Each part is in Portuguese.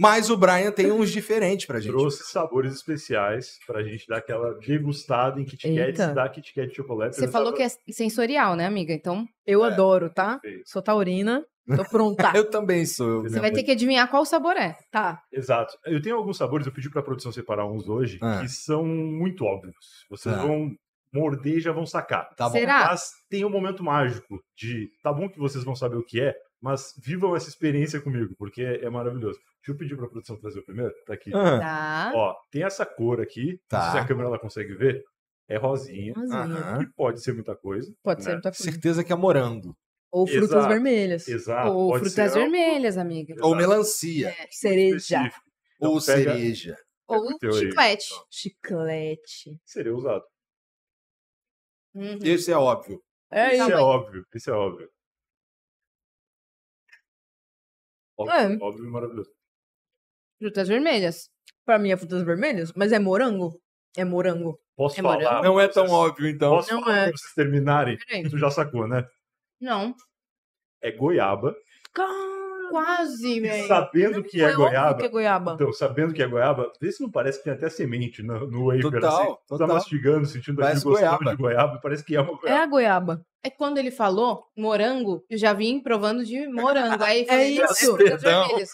Mas o Brian tem uns diferentes pra gente. Trouxe sabores especiais pra gente dar aquela degustada em Kit Kat, da Kit Kat chocolate. Você falou que é sensorial, né, amiga? Então, eu é, adoro, tá? Perfeito. Sou taurina. Tô pronta. eu também sou. Você vai ter que adivinhar qual sabor é, tá? Exato. Eu tenho alguns sabores, eu pedi pra produção separar uns hoje, ah. que são muito óbvios. Vocês ah. vão morder e já vão sacar. Tá Será? Mas tem um momento mágico de tá bom que vocês vão saber o que é, mas vivam essa experiência comigo, porque é maravilhoso. Deixa eu pedir para a produção trazer o primeiro. Tá aqui. Uhum. Tá. Ó, tem essa cor aqui. Tá. se a câmera ela consegue ver. É rosinha. rosinha. Uhum. pode ser muita coisa. Pode né? ser muita coisa. Certeza que é morango. Ou frutas Exato. vermelhas. Exato. Ou pode frutas ser... vermelhas, amiga. Exato. Ou melancia. É, cereja. Então, Ou pega... cereja. Ou é chiclete. Aí. Chiclete. Seria usado. Uhum. Esse é óbvio. É, Esse é óbvio. Esse é óbvio. Óbvio, é. e maravilhoso. Frutas vermelhas. para mim é frutas vermelhas, mas é morango. É morango. Posso é falar? Morango? Não é tão óbvio, então. Posso não falar é. vocês terminarem? Tu já sacou, né? Não. É goiaba quase, velho. Sabendo que é, é goiaba, que é goiaba. Então, sabendo que é goiaba, vê se não parece que tem até semente no, no wafer. Total, assim. Tá total. Tá mastigando, sentindo aquele gostando de goiaba, parece que é uma goiaba. É a goiaba. É quando ele falou morango, eu já vim provando de morango. Aí foi é isso.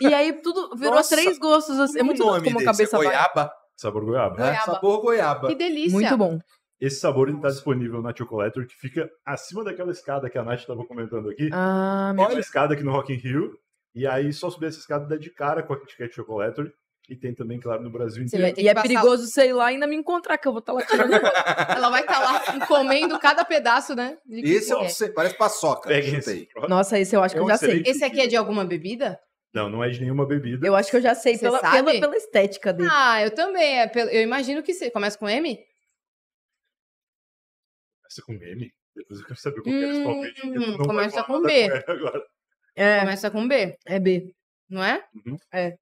E aí tudo virou Nossa, três gostos. Assim. É muito nome como desse, cabeça é goiaba. Vai. Sabor goiaba. goiaba. É, sabor goiaba. Que delícia. Muito bom. Esse sabor está disponível na Chocolator, que fica acima daquela escada que a Nath estava comentando aqui. Ah, escada aqui no Rock in Rio e aí só subir essa escada dá de cara com a Kit Kat Chocolatory. E tem também, claro, no Brasil inteiro. E é perigoso, sei lá, ainda me encontrar, que eu vou estar tá lá tirando. Ela vai estar tá lá comendo cada pedaço, né? Esse eu é. sei, parece paçoca. Pega esse. Nossa, esse eu acho que é eu, já sei. Esse aqui é de alguma bebida? Não, não é de nenhuma bebida. Eu acho que eu já sei, pela, pela, pela, estética dele. Ah, eu também. É pelo, eu imagino que você. Começa com M? Começa com M? Depois eu quero saber qual hum, que é esse palpite. Hum, começa com B. Agora. É. Começa com B. É B. Não é? Uhum. É.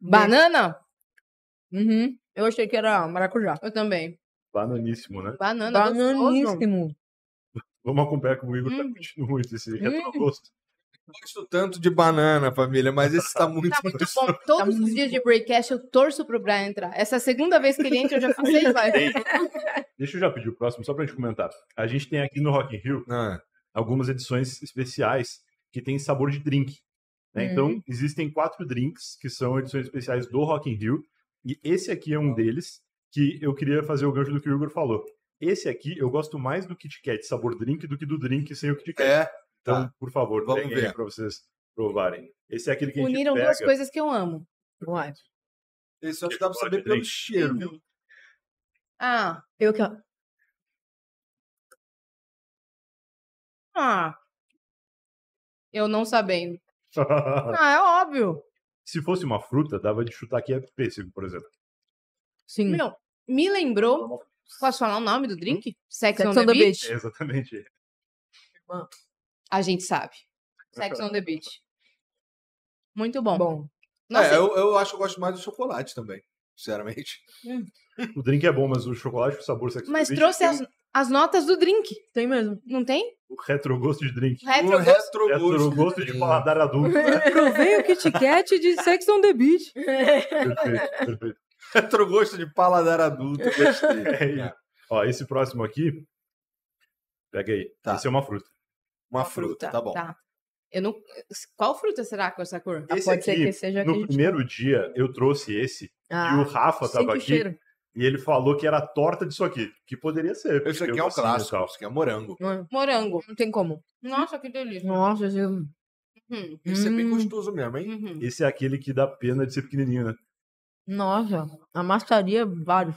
Banana? Uhum. Eu achei que era maracujá. Eu também. Bananíssimo, né? Banana. Bananíssimo. Vamos acompanhar comigo o Igor tá hum. tá curtindo muito esse hum. retrogosto. Gosto tanto de banana, família, mas esse tá, tá muito, tá muito bom. Todos tá os dias de breakcast eu torço pro Brian entrar. Essa é segunda vez que ele entra, eu já passei seis Deixa eu já pedir o próximo, só pra gente comentar. A gente tem aqui no Rock in Rio ah. algumas edições especiais que tem sabor de drink. Né? Hum. Então, uhum. existem quatro drinks que são edições especiais do Rock in Rio, e esse aqui é um deles que eu queria fazer o gancho do que o Igor falou. Esse aqui eu gosto mais do Kit Kat sabor drink do que do drink sem o Kit Kat. É, então, tá. por favor, vamos ver para vocês provarem. Esse é aquele que Uniram pega... duas coisas que eu amo. Ótimo. É? Esse só dá pra saber pelo drink. cheiro, Ah, eu que. Ah. Eu não sabendo. ah, é óbvio. Se fosse uma fruta, dava de chutar que é pêssego, por exemplo. Sim. Meu, me lembrou. Posso falar o nome do hum? drink? Hum? Sex, Sex on, on the, the Beach. beach. exatamente. A gente sabe. Sex on the Beach. Muito bom. Bom. Nossa, é, eu, eu acho que eu gosto mais do chocolate também, sinceramente. Hum. O drink é bom, mas o chocolate, o sabor sexual. Mas trouxe as, as notas do drink. Tem mesmo? Não tem? O retrogosto de drink. Retro o retrogosto. de paladar adulto. Né? Provei o Kit Kat de Sex on the Beach. perfeito, perfeito. Retrogosto de paladar adulto. Gostei. É tá. Ó, esse próximo aqui. Pega aí. Tá. Esse é uma fruta. Uma, uma fruta, fruta, tá bom. Tá. Eu não... Qual fruta será com essa cor? Esse ah, pode aqui, ser que seja. No gente... primeiro dia eu trouxe esse ah, e o Rafa tava aqui. Cheiro e ele falou que era torta disso aqui, que poderia ser. Esse aqui é o clássico, isso aqui é morango. É? Morango, não tem como. Nossa, que delícia. Nossa, esse... Uhum. Esse é bem hum. gostoso mesmo, hein? Uhum. Esse é aquele que dá pena de ser pequenininho, né? Nossa, amassaria vários.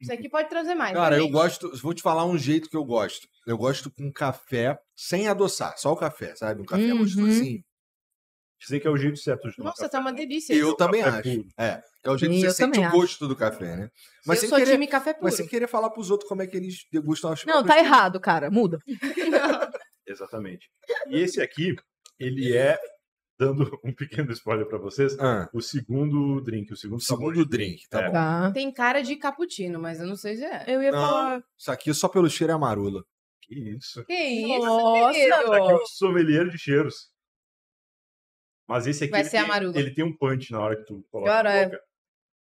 Isso aqui pode trazer mais. Cara, eu gosto. Vou te falar um jeito que eu gosto. Eu gosto com café sem adoçar, só o café, sabe? Um café uhum. gostosinho. Dizem que é o jeito certo de Nossa, tá uma delícia. Eu, também acho. É. É o jeito que você sente o gosto do café, né? Mas eu queria sou querer, time café puro. Mas sem querer falar pros outros como é que eles degustam as Não, tá coisas. errado, cara. Muda. Exatamente. E esse aqui, ele é dando um pequeno spoiler para vocês, ah. o segundo drink, o segundo segundo sabor. drink, tá é. bom. Tá. Tem cara de cappuccino, mas eu não sei se é. Eu ia não, falar. Isso aqui é só pelo cheiro é amarula. Que isso? Que isso? Nossa, eu sou é sommelier de cheiros. Mas esse aqui, Vai ele, ser tem, ele tem um punch na hora que tu coloca. Cara, é.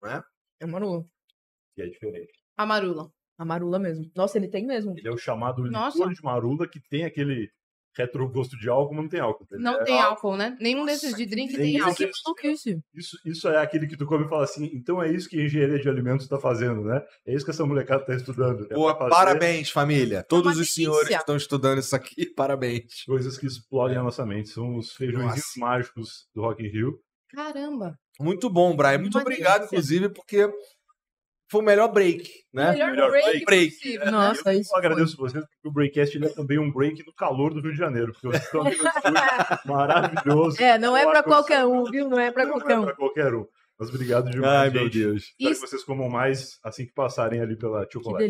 Né? É marula. Que é diferente. a marula a marula mesmo. Nossa, ele tem mesmo. Ele é o chamado Nossa. licor de marula que tem aquele retro gosto de álcool, mas não tem álcool. Não é tem álcool, álcool, né? Nenhum desses de drink tem, tem álcool. É isso, isso é aquele que tu come e fala assim, então é isso que a engenharia de alimentos está fazendo, né? É isso que essa molecada está estudando. Né? Boa, tá parabéns, família. É Todos é os senhores que estão estudando isso aqui, parabéns. Coisas que explodem a nossa mente. São os feijões mágicos do Rock in Rio. Caramba. Muito bom, Brian. Muito obrigado, inclusive, porque foi o melhor break, né? O melhor, break, break, break. É, Nossa, eu isso. Eu agradeço foi. vocês, porque o Breakcast ele é também um break no calor do Rio de Janeiro, porque vocês estão maravilhoso. É, não é para qualquer um, viu? Não é para é qualquer um. Não é para qualquer um. Mas obrigado demais, Ai, meu gente. Deus. Espero isso... que vocês comam mais assim que passarem ali pela chocolate.